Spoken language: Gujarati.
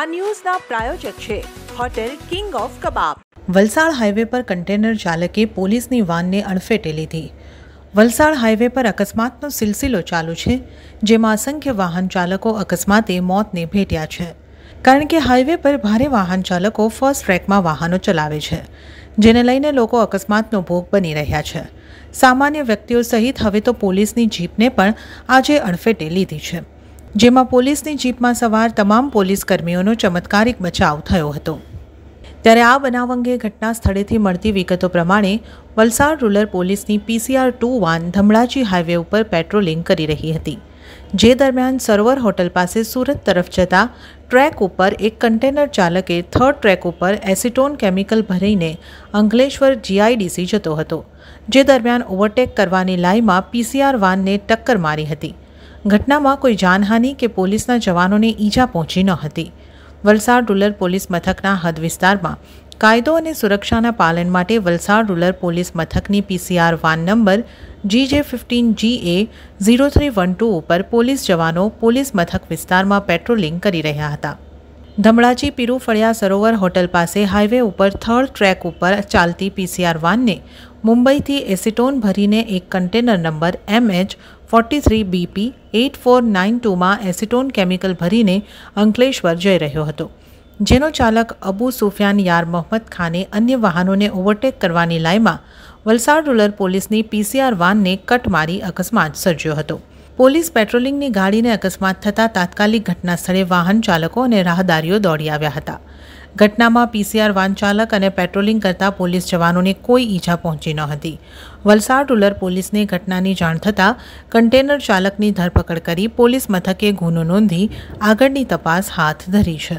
આ ન્યૂઝના પ્રાયોજક છે hotel king of kebab Valsad highway પર કન્ટેનર ચાલકે પોલીસની વાનને અણફેટે લીધી વલસાડ હાઈવે પર અકસ્માતનો સિલસિલો ચાલુ છે જેમાં અસંખ્ય વાહન ચાલકો અકસ્માતે મોતને ભેટ્યા છે કારણ કે હાઈવે પર ભારે વાહન ચાલકો ફર્સ્ટ ટ્રેકમાં વાહનો ચલાવે છે જેને લઈને લોકો અકસ્માતનો ભોગ બની રહ્યા છે સામાન્ય વ્યક્તિઓ સહિત હવે તો પોલીસની જીપને પણ આજે અણફેટે લીધી છે જેમાં પોલીસની જીપમાં સવાર તમામ પોલીસ કર્મીઓનો ચમત્કારિક બચાવ થયો હતો ત્યારે આ બનાવ અંગે ઘટના સ્થળેથી મળતી વિગતો પ્રમાણે વલસાડ રૂરલ પોલીસની PCR two van Dhamdachi highway ઉપર પેટ્રોલિંગ કરી રહી હતી જે દરમિયાન સર્વર હોટલ પાસે સુરત તરફ જતા ટ્રેક ઉપર એક કન્ટેનર ચાલકે થર્ડ ટ્રેક ઉપર એસિટોન કેમિકલ ભરીને અંકલેશ્વર જીઆઈડીસી જતો હતો જે દરમિયાન ઓવરટેક કરવાની લાઈમાં પીસીઆર વાનને ટક્કર મારી હતી ઘટનામાં કોઈ જાનહાનિ કે પોલીસના जवानोंને ઈજા પહોંચી ન હતી. વલસાડ રુલર પોલીસ મથકના હદ વિસ્તારમાં કાયદો અને સુરક્ષાના પાલન માટે વલસાડ રુલર પોલીસ મથકની પીસીઆર વાન નંબર જીજી15જીએ0312 પર પોલીસ જવાનો પોલીસ મથક વિસ્તારમાં પેટ્રોલિંગ કરી રહ્યા હતા. ધમળાજી પીરૂ ફળિયા સરોવર હોટેલ પાસે હાઈવે ઉપર થર્ડ ટ્રેક ઉપર ચાલતી પીસીઆર વાન ને મુંબઈ થી એસીટોન ભરીને એક કન્ટેનર નંબર MH43BP8492 માં એસીટોન કેમિકલ ભરીને અંકલેશ્વર જઈ રહ્યો હતો જેનો ચાલક અબુ સોફિયાન યાર મોહમ્મદ ખાને અન્ય વાહનો ને ઓવરટેક કરવાની લાઈમાં વલસાડ રોડર પોલીસ ની પીસીઆર વાન ને કટ મારી અકસ્માત સર્જ્યો હતો પોલીસ પેટ્રોલિંગની ગાડીને અકસ્માત થતા તાત્કાલિક ઘટના સ્થળે વાહન ચાલકો અને રાહદારીઓ દોડી આવ્યા હતા ઘટનામાં પીસીઆર વાન ચાલક અને પેટ્રોલિંગ કરતા પોલીસ જવાનોને કોઈ ઈજા પહોંચી ન હતી વલસાડ રૂરલ પોલીસને ઘટનાની જાણ થતાં કન્ટેનર ચાલકની ધરપકડ કરી પોલીસ મથકે ગુનો નોંધી આગળની તપાસ હાથ ધરી છે